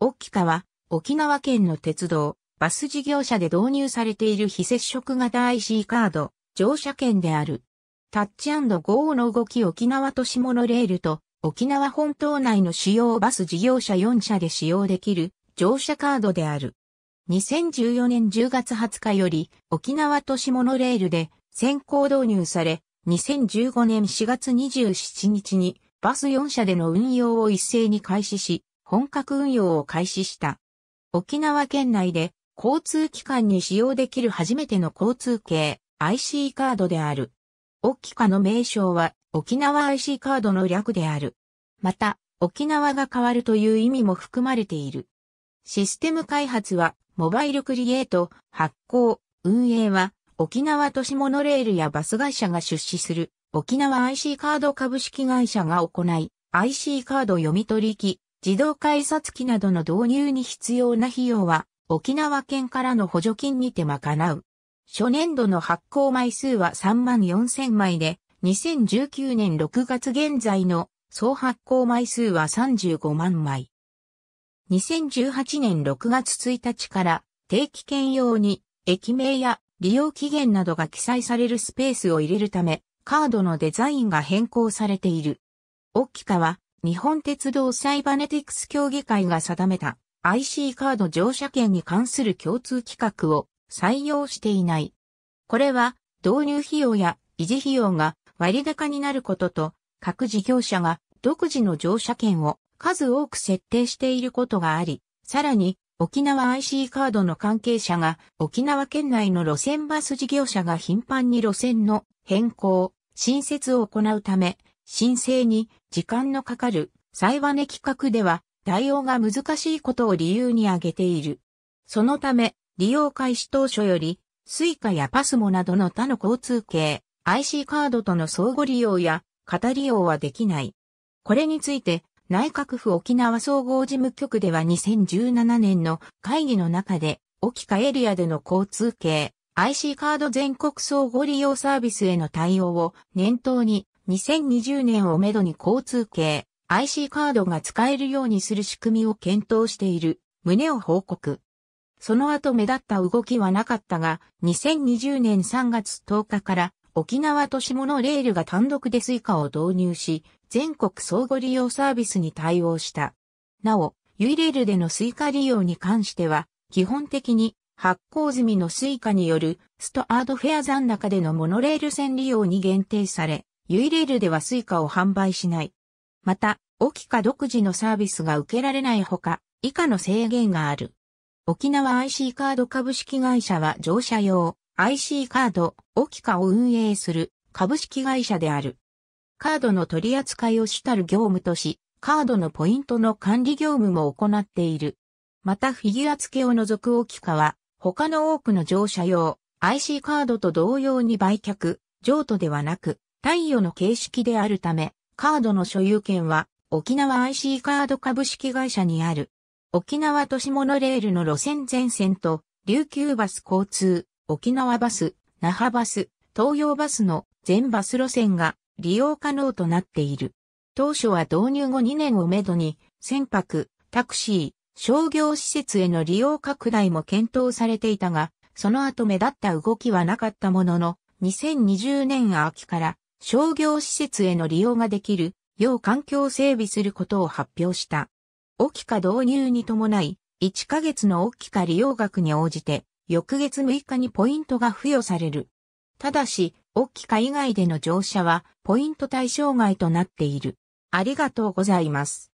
オキカは、沖縄県の鉄道、バス事業者で導入されている非接触型 IC カード、乗車券である。タッチゴーの動き沖縄都市モノレールと沖縄本島内の主要バス事業者4社で使用できる乗車カードである。2014年10月20日より沖縄都市モノレールで先行導入され、2015年4月27日にバス4社での運用を一斉に開始し、本格運用を開始した。沖縄県内で交通機関に使用できる初めての交通系 IC カードである。オッキカの名称は沖縄 IC カードの略である。また、沖縄が変わるという意味も含まれている。システム開発は、モバイルクリエイト、発行、運営は、沖縄都市モノレールやバス会社が出資する、沖縄 IC カード株式会社が行い、IC カード読み取り機、自動改札機などの導入に必要な費用は、沖縄県からの補助金にて賄う。初年度の発行枚数は3万4000枚で、2019年6月現在の総発行枚数は35万枚。2018年6月1日から定期券用に駅名や利用期限などが記載されるスペースを入れるため、カードのデザインが変更されている。オッキカは日本鉄道サイバネティクス協議会が定めた IC カード乗車券に関する共通規格を採用していない。これは導入費用や維持費用が割高になることと各事業者が独自の乗車券を数多く設定していることがあり、さらに沖縄 IC カードの関係者が沖縄県内の路線バス事業者が頻繁に路線の変更、新設を行うため、申請に時間のかかる、再判ね企画では、対応が難しいことを理由に挙げている。そのため、利用開始当初より、スイカやパスモなどの他の交通系、IC カードとの相互利用や、型利用はできない。これについて、内閣府沖縄総合事務局では2017年の会議の中で、沖川エリアでの交通系、IC カード全国相互利用サービスへの対応を念頭に2020年をめどに交通系 IC カードが使えるようにする仕組みを検討している旨を報告。その後目立った動きはなかったが、2020年3月10日から沖縄都市モノレールが単独でスイカを導入し、全国相互利用サービスに対応した。なお、ユイレールでのスイカ利用に関しては、基本的に発行済みのスイカによるストアードフェア残高でのモノレール線利用に限定され、ユイレールではスイカを販売しない。また、オキカ独自のサービスが受けられないほか、以下の制限がある。沖縄 IC カード株式会社は乗車用 IC カード、オキカを運営する株式会社である。カードの取り扱いを主たる業務とし、カードのポイントの管理業務も行っている。またフィギュア付けを除くオキカは、他の多くの乗車用 IC カードと同様に売却、譲渡ではなく、貸与の形式であるため、カードの所有権は沖縄 IC カード株式会社にある。沖縄都市モノレールの路線全線と、琉球バス交通、沖縄バス、那覇バス、東洋バスの全バス路線が利用可能となっている。当初は導入後2年をめどに、船舶、タクシー、商業施設への利用拡大も検討されていたが、その後目立った動きはなかったものの、2020年秋から商業施設への利用ができるよう環境を整備することを発表した。オキカ導入に伴い、1ヶ月のオキカ利用額に応じて、翌月6日にポイントが付与される。ただし、オキカ以外での乗車は、ポイント対象外となっている。ありがとうございます。